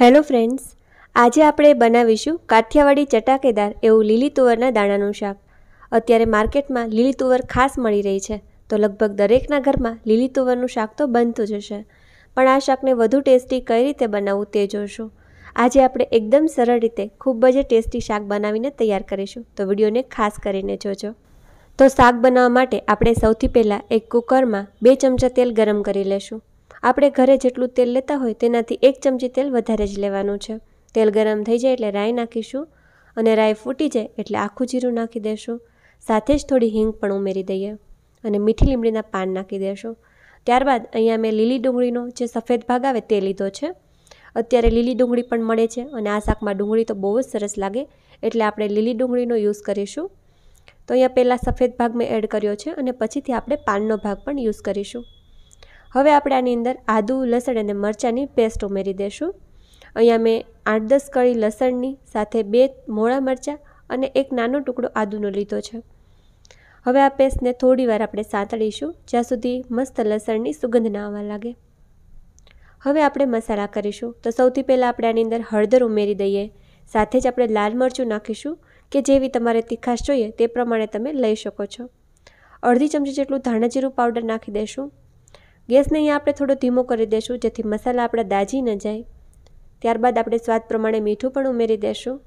hello friends આજે આપણે બનાવીશું કાઠિયાવાડી ચટાકેદાર એવું લીલી તુવરના દાણાનું શાક અત્યારે માર્કેટમાં લીલી તુવર ખાસ મળી રહી છે તો લગભગ દરેકના ઘરમાં લીલી તુવરનું શાક તો બનતું જ હશે પણ આ શાકને વધુ ટેસ્ટી કઈ રીતે બનાવવું તે જોઈશું આજે આપણે એકદમ સરળ રીતે ખૂબ જ ટેસ્ટી શાક બનાવીને તૈયાર કરીશું તો વિડીયોને ખાસ કરીને જોજો તો શાક બનાવવા માટે આપણે સૌથી પહેલાં એક કુકરમાં બે ચમચા તેલ ગરમ કરી લેશું આપણે ઘરે જેટલું તેલ લેતા હોય તેનાથી એક ચમચી તેલ વધારે જ લેવાનું છે તેલ ગરમ થઈ જાય એટલે રાઈ નાખીશું અને રાઈ ફૂટી જાય એટલે આખું જીરું નાખી દેશું સાથે જ થોડી હિંગ પણ ઉમેરી દઈએ અને મીઠી લીમડીના પાન નાખી દેશું ત્યારબાદ અહીંયા મેં લીલી ડુંગળીનો જે સફેદ ભાગ આવે તે લીધો છે અત્યારે લીલી ડુંગળી પણ મળે છે અને આ શાકમાં ડુંગળી તો બહુ જ સરસ લાગે એટલે આપણે લીલી ડુંગળીનો યુઝ કરીશું તો અહીંયા પહેલાં સફેદ ભાગ મેં એડ કર્યો છે અને પછીથી આપણે પાનનો ભાગ પણ યુઝ કરીશું હવે આપણે આની અંદર આદું લસણ અને મરચાંની પેસ્ટ ઉમેરી દઈશું અહીંયા મેં આઠ દસ કળી લસણની સાથે બે મોળા મરચાં અને એક નાનો ટુકડો આદુનો લીધો છે હવે આ પેસ્ટને થોડીવાર આપણે સાંતળીશું જ્યાં સુધી મસ્ત લસણની સુગંધ ના આવવા લાગે હવે આપણે મસાલા કરીશું તો સૌથી પહેલાં આપણે આની અંદર હળદર ઉમેરી દઈએ સાથે જ આપણે લાલ મરચું નાખીશું કે જેવી તમારે તીખાશ જોઈએ તે પ્રમાણે તમે લઈ શકો છો અડધી ચમચી જેટલું ધાણાજીરું પાવડર નાખી દઈશું ગેસને અહીંયા આપણે થોડો ધીમો કરી દઈશું જેથી મસાલા આપણા દાજી ન જાય ત્યારબાદ આપણે સ્વાદ પ્રમાણે મીઠું પણ ઉમેરી દઈશું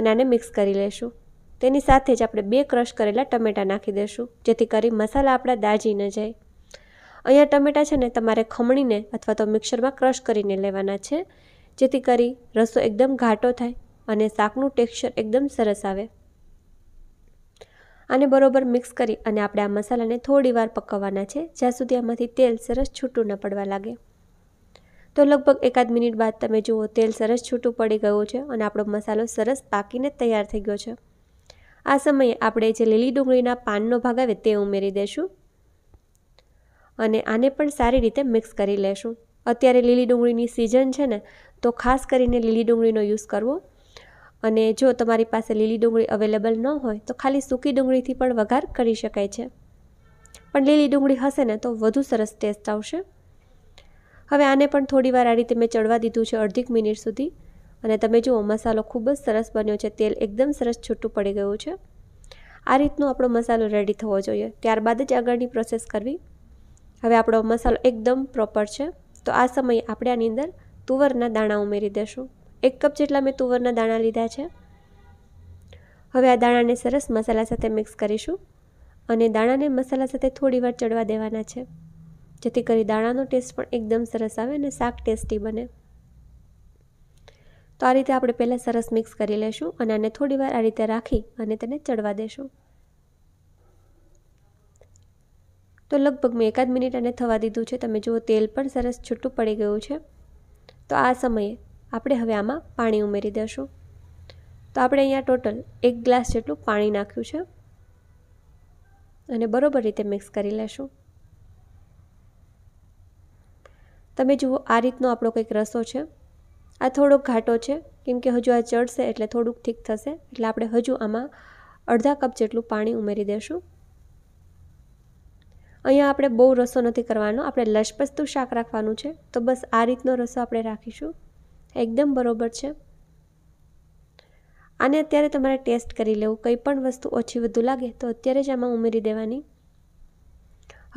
અને આને મિક્સ કરી લઈશું તેની સાથે જ આપણે બે ક્રશ કરેલા ટમેટા નાખી દઈશું જેથી કરી મસાલા આપણા દાજી ન જાય અહીંયા ટમેટાં છે ને તમારે ખમણીને અથવા તો મિક્સરમાં ક્રશ કરીને લેવાના છે જેથી કરી રસો એકદમ ઘાટો થાય અને શાકનું ટેક્સચર એકદમ સરસ આવે આને બરોબર મિક્સ કરી અને આપણે આ મસાલાને થોડી વાર પકવવાના છે જ્યાં સુધી આમાંથી તેલ સરસ છૂટું ન પડવા લાગે તો લગભગ એકાદ મિનિટ બાદ તમે જુઓ તેલ સરસ છૂટું પડી ગયું છે અને આપણો મસાલો સરસ પાકીને તૈયાર થઈ ગયો છે આ સમયે આપણે જે લીલી ડુંગળીના પાનનો ભાગ આવે તે ઉમેરી દઈશું અને આને પણ સારી રીતે મિક્સ કરી લેશું અત્યારે લીલી ડુંગળીની સિઝન છે ને તો ખાસ કરીને લીલી ડુંગળીનો યુઝ કરવો અને જો તમારી પાસે લીલી ડુંગળી અવેલેબલ ન હોય તો ખાલી સૂકી ડુંગળીથી પણ વઘાર કરી શકાય છે પણ લીલી ડુંગળી હશે ને તો વધુ સરસ ટેસ્ટ આવશે હવે આને પણ થોડીવાર આ રીતે મેં ચડવા દીધું છે અડધીક મિનિટ સુધી અને તમે જુઓ મસાલો ખૂબ જ સરસ બન્યો છે તેલ એકદમ સરસ છૂટું પડી ગયું છે આ રીતનો આપણો મસાલો રેડી થવો જોઈએ ત્યારબાદ જ આગળની પ્રોસેસ કરવી હવે આપણો મસાલો એકદમ પ્રોપર છે તો આ સમયે આપણે આની અંદર તુવરના દાણા ઉમેરી દેશું એક કપ જેટલા મેં તુવરના દાણા લીધા છે હવે આ દાણાને સરસ મસાલા સાથે મિક્સ કરીશું અને દાણાને મસાલા સાથે થોડીવાર ચડવા દેવાના છે જેથી કરી દાણાનો ટેસ્ટ પણ એકદમ સરસ આવે અને શાક ટેસ્ટી બને તો આ રીતે આપણે પહેલાં સરસ મિક્સ કરી લઈશું અને આને થોડીવાર આ રીતે રાખી અને તેને ચડવા દેશું તો લગભગ મેં એકાદ મિનિટ અને થવા દીધું છે તમે જુઓ તેલ પણ સરસ છૂટું પડી ગયું છે તો આ સમયે આપણે હવે આમાં પાણી ઉમેરી દઈશું તો આપણે અહીંયા ટોટલ એક ગ્લાસ જેટલું પાણી નાખ્યું છે અને બરોબર રીતે મિક્સ કરી લેશું તમે જુઓ આ રીતનો આપણો કંઈક રસો છે આ થોડોક ઘાટો છે કેમકે હજુ આ ચડશે એટલે થોડુંક ઠીક થશે એટલે આપણે હજુ આમાં અડધા કપ જેટલું પાણી ઉમેરી દઈશું અહીંયા આપણે બહુ રસો નથી કરવાનો આપણે લશપસતું શાક રાખવાનું છે તો બસ આ રીતનો રસો આપણે રાખીશું એકદમ બરોબર છે આને અત્યારે તમારે ટેસ્ટ કરી લેવું કંઈ પણ વસ્તુ ઓછી વધુ લાગે તો અત્યારે જ આમાં ઉમેરી દેવાની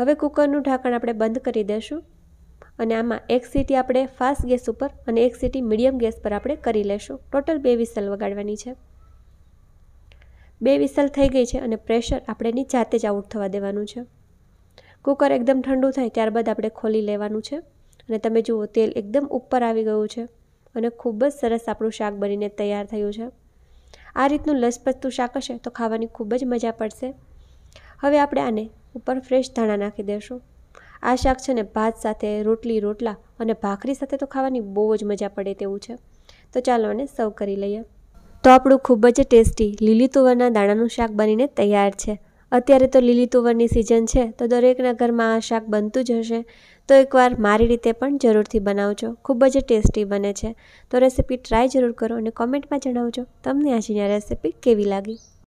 હવે કુકરનું ઢાંકણ આપણે બંધ કરી દઈશું અને આમાં એક સીટી આપણે ફાસ્ટ ગેસ ઉપર અને એક સીટી મીડિયમ ગેસ પર આપણે કરી લેશું ટોટલ બે વિસલ વગાડવાની છે બે વિસલ થઈ ગઈ છે અને પ્રેશર આપણે એની જાતે જ આઉટ થવા દેવાનું છે કુકર એકદમ ઠંડુ થાય ત્યારબાદ આપણે ખોલી લેવાનું છે અને તમે જુઓ તેલ એકદમ ઉપર આવી ગયું છે અને ખૂબ જ સરસ આપણું શાક બનીને તૈયાર થયું છે આ રીતનું લસપસતું શાક હશે તો ખાવાની ખૂબ જ મજા પડશે હવે આપણે આને ઉપર ફ્રેશ ધાણા નાખી દઈશું આ શાક છે ને ભાત સાથે રોટલી રોટલા અને ભાખરી સાથે તો ખાવાની બહુ જ મજા પડે તેવું છે તો ચાલો આને સર્વ કરી લઈએ તો આપણું ખૂબ જ ટેસ્ટી લીલી તુવરના દાણાનું શાક બનીને તૈયાર છે અત્યારે તો લીલી તુવરની સિઝન છે તો દરેકના ઘરમાં આ શાક બનતું જ હશે તો એકવાર મારી રીતે પણ જરૂરથી બનાવજો ખૂબ જ ટેસ્ટી બને છે તો રેસીપી ટ્રાય જરૂર કરો અને કોમેન્ટમાં જણાવજો તમને આજની આ રેસીપી કેવી લાગી